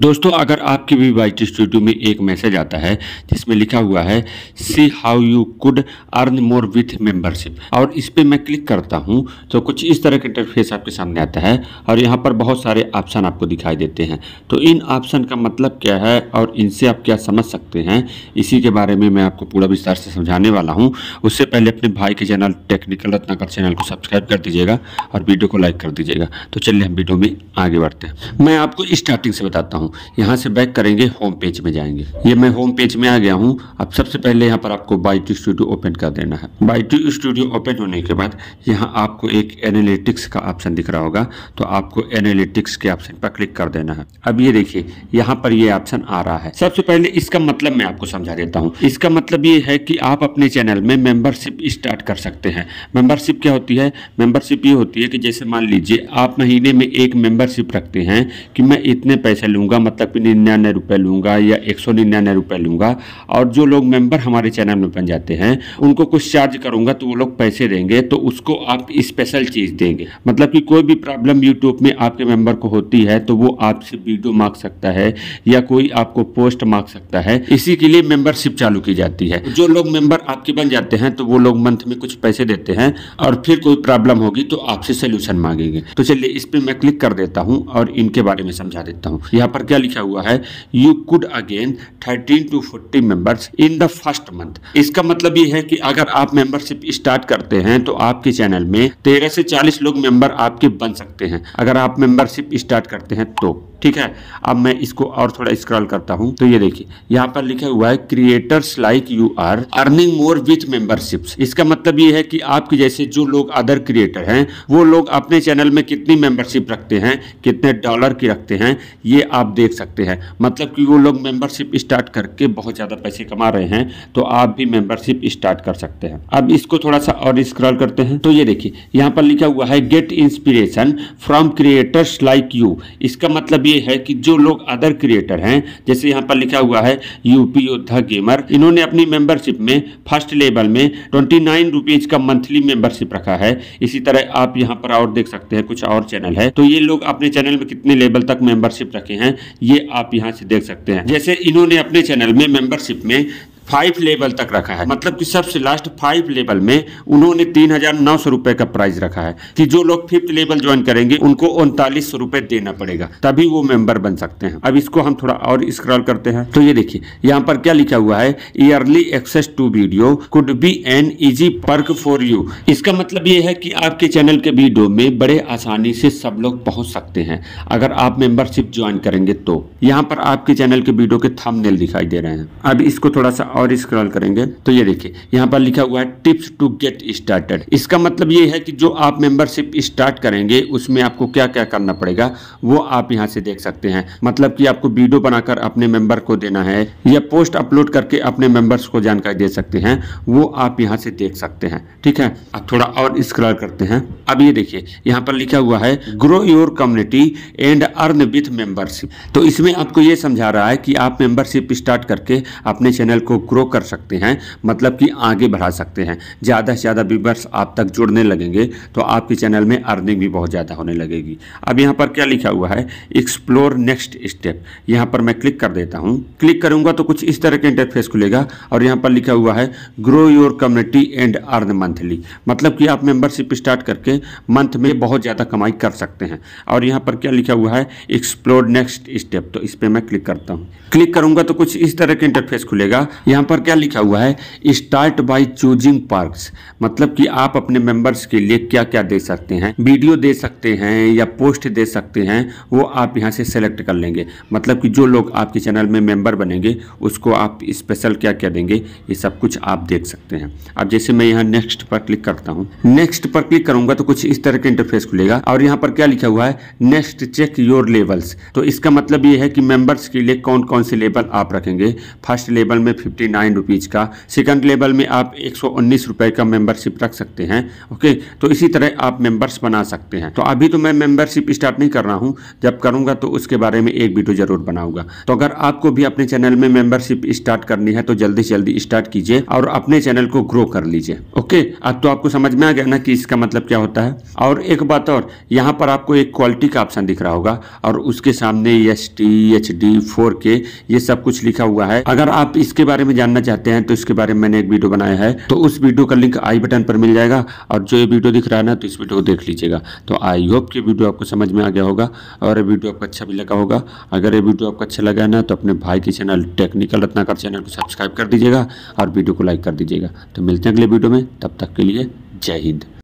दोस्तों अगर आपके भी वाइट स्टूडियो में एक मैसेज आता है जिसमें लिखा हुआ है see how you could earn more with membership और इस पर मैं क्लिक करता हूं तो कुछ इस तरह के इंटरफेस आपके सामने आता है और यहां पर बहुत सारे ऑप्शन आपको दिखाई देते हैं तो इन ऑप्शन का मतलब क्या है और इनसे आप क्या समझ सकते हैं इसी के बारे में मैं आपको पूरा विस्तार से समझाने वाला हूँ उससे पहले अपने भाई के चैनल टेक्निकल रत्नाकर चैनल को सब्सक्राइब कर दीजिएगा और वीडियो को लाइक कर दीजिएगा तो चलिए हम वीडियो में आगे बढ़ते हैं मैं आपको स्टार्टिंग से बताता हूँ हूँ यहाँ से बैक करेंगे होम पेज में जाएंगे ये मैं होम पेज में आ गया हूँ अब सबसे पहले यहाँ पर आपको बाइटू स्टूडियो ओपन कर देना है बाइटू स्टूडियो ओपन होने के बाद यहाँ आपको एक एनालिटिक्स का ऑप्शन दिख रहा होगा तो आपको एनालिटिक्स के ऑप्शन पर क्लिक कर देना है अब ये देखिए यहाँ पर ये ऑप्शन आ रहा है सबसे पहले इसका मतलब मैं आपको समझा देता हूँ इसका मतलब ये है कि आप अपने चैनल में मेंबरशिप स्टार्ट कर सकते हैं मेंबरशिप क्या होती है मेंबरशिप ये होती है कि जैसे मान लीजिए आप महीने में एक मेंबरशिप रखते हैं कि मैं इतने पैसे लूंगा लूँगा मतलब कि निन्यानवे रुपये लूँगा या एक सौ निन्यानवे रुपये लूँगा और जो लोग मेंबर हमारे चैनल में बन जाते हैं उनको कुछ चार्ज करूँगा तो वो लोग पैसे देंगे तो उसको आप स्पेशल चीज़ देंगे मतलब कि कोई भी प्रॉब्लम यूट्यूब में आपके मेम्बर को होती है तो वो आपसे वीडियो मांग सकता है या कोई आपको पोस्ट मांग सकता है इसी के लिए मेम्बरशिप चालू की जाती है जो लोग मेम्बर आपके बन जाते हैं तो वो लोग मंथ में कुछ पैसे देते हैं और फिर कोई प्रॉब्लम होगी तो आपसे सोल्यूशन मांगेंगे तो चलिए इस पर मैं क्लिक कर देता हूँ और इनके बारे में समझा देता हूँ यहाँ पर क्या लिखा हुआ है you could gain 13 to 40 members in the first month इसका मतलब ये है कि अगर आप मेंबरशिप स्टार्ट करते हैं तो आपके चैनल में 13 से 40 लोग मेंबर आपके बन सकते हैं अगर आप मेंबरशिप स्टार्ट करते हैं तो ठीक है अब मैं इसको और थोड़ा स्क्रॉल करता हूँ तो ये देखिए यहाँ पर लिखा हुआ है creators like you are earning more with membership इसका मतलब ये है कि आपके जैसे जो लोग अदर क्रिएटर हैं वो लोग अपने चैनल में कितनी मेंबरशिप रखते हैं कितने डॉलर की रखते हैं ये आप देख सकते हैं मतलब कि वो लोग मेंबरशिप स्टार्ट करके बहुत ज़्यादा पैसे कमा रहे हैं तो आप भी मेंबरशिप स्टार्ट कर सकते हैं अब इसको थोड़ा सा और स्क्रॉल करते हैं तो ये देखिए यहाँ पर लिखा हुआ है get inspiration from creators like you इसका मतलब ये है कि जो लोग अदर क्रिएटर हैं जैसे यहाँ पर लिखा हुआ है यूपी योद्धा गेमर इन्होंने अपनी मेंबरशिप में फर्स्ट लेवल में ट्वेंटी नाइन रुपीज का मंथली मेंबरशिप रखा है इसी तरह आप यहाँ पर और देख सकते हैं कुछ और चैनल है तो ये लोग अपने चैनल में कितने लेवल तक मेंबरशिप रखे हैं ये आप यहाँ से देख सकते हैं जैसे इन्होंने अपने चैनल में मेंबरशिप में फाइव लेवल तक रखा है मतलब कि सबसे लास्ट फाइव लेवल में उन्होंने तीन हजार नौ सौ रुपये का प्राइस रखा है कि जो लोग फिफ्थ लेवल ज्वाइन करेंगे उनको उनतालीस सौ रुपये देना पड़ेगा तभी वो मेंबर बन सकते हैं अब इसको हम थोड़ा और स्क्रॉल करते हैं तो ये देखिए यहाँ पर क्या लिखा हुआ है early access to video could be an easy perk for you इसका मतलब ये है कि आपके चैनल के वीडियो में बड़े आसानी से सब लोग पहुंच सकते हैं अगर आप मेंबरशिप ज्वाइन करेंगे तो यहाँ पर आपके चैनल के वीडियो के थंबनेल दिखाई दे रहे हैं अब इसको थोड़ा सा और स्क्रॉल करेंगे तो ये देखिए यहाँ पर लिखा हुआ है टिप्स टू गेट स्टार्टेड इसका मतलब ये है कि जो आप मेंबरशिप स्टार्ट करेंगे उसमें आपको क्या क्या करना पड़ेगा वो आप यहाँ से देख सकते हैं मतलब कि आपको वीडियो बनाकर अपने मेंबर को देना है या पोस्ट अपलोड करके अपने मेंबर्स को जानकारी दे सकते हैं वो आप यहाँ से देख सकते हैं ठीक है अब थोड़ा और स्क्रॉल करते हैं अब ये देखिए यहाँ पर लिखा हुआ है grow your community and earn with membership तो इसमें आपको ये समझा रहा है कि आप मेंबरशिप स्टार्ट करके अपने चैनल को ग्रो कर सकते हैं मतलब कि आगे बढ़ा सकते हैं ज़्यादा से ज़्यादा व्यूवर्स आप तक जुड़ने लगेंगे तो आपके चैनल में अर्निंग भी बहुत ज़्यादा होने लगेगी अब यहाँ पर क्या लिखा हुआ है एक्सप्लोर नेक्स्ट स्टेप यहाँ पर मैं क्लिक कर देता हूँ क्लिक करूँगा तो कुछ इस तरह के इंटरफेस खुलेगा और यहाँ पर लिखा हुआ है grow your community and earn monthly मतलब कि आप मेम्बरशिप स्टार्ट करके मंथ में बहुत ज़्यादा कमाई कर सकते हैं और यहाँ पर क्या लिखा हुआ है एक्सप्लोर नेक्स्ट स्टेप तो इस पर मैं क्लिक करता हूँ क्लिक करूँगा तो कुछ इस तरह के इंटरफेस खुलेगा यहाँ पर क्या लिखा हुआ है स्टार्ट बाय चूजिंग पार्क्स मतलब कि आप अपने मेंबर्स के लिए क्या क्या दे सकते हैं वीडियो दे सकते हैं या पोस्ट दे सकते हैं वो आप यहाँ से सेलेक्ट कर लेंगे मतलब कि जो लोग आपके चैनल में मेंबर बनेंगे उसको आप स्पेशल क्या क्या देंगे ये सब कुछ आप देख सकते हैं अब जैसे मैं यहाँ नेक्स्ट पर क्लिक करता हूँ नेक्स्ट पर क्लिक करूंगा तो कुछ इस तरह का इंटरफेस खुलेगा और यहाँ पर क्या लिखा हुआ है नेक्स्ट चेक योर लेवल्स तो इसका मतलब ये है कि मेंबर्स के लिए कौन कौन से लेवल आप रखेंगे फर्स्ट लेवल में फिफ्टी फिफ्टी नाइन रुपीज़ का सेकंड लेवल में आप एक सौ उन्नीस रुपये का मेंबरशिप रख सकते हैं ओके तो इसी तरह आप मेंबर्स बना सकते हैं तो अभी तो मैं मेंबरशिप स्टार्ट नहीं कर रहा हूँ जब करूँगा तो उसके बारे में एक वीडियो जरूर बनाऊंगा तो अगर आपको भी अपने चैनल में मेंबरशिप स्टार्ट करनी है तो जल्दी जल्दी स्टार्ट कीजिए और अपने चैनल को ग्रो कर लीजिए ओके अब तो आपको समझ में आ गया ना कि इसका मतलब क्या होता है और एक बात और यहाँ पर आपको एक क्वालिटी का ऑप्शन दिख रहा होगा और उसके सामने S T H D four के ये सब कुछ लिखा हुआ है अगर आप इसके बारे में जानना चाहते हैं तो इसके बारे में मैंने एक वीडियो बनाया है तो उस वीडियो का लिंक आई बटन पर मिल जाएगा और जो ये वीडियो दिख रहा है ना तो इस वीडियो को देख लीजिएगा तो आई होप ये वीडियो आपको समझ में आ गया होगा और वीडियो आपको अच्छा भी लगा होगा अगर ये वीडियो आपको अच्छा लगा ना तो अपने भाई के चैनल टेक्निकल रत्नाकर चैनल को सब्सक्राइब कर दीजिएगा और वीडियो को लाइक कर दीजिएगा तो मिलते हैं अगले वीडियो में तब तक के लिए जय हिंद